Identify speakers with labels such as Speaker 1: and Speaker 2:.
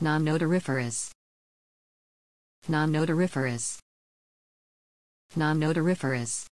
Speaker 1: non notoriferous non notoriferous non notoriferous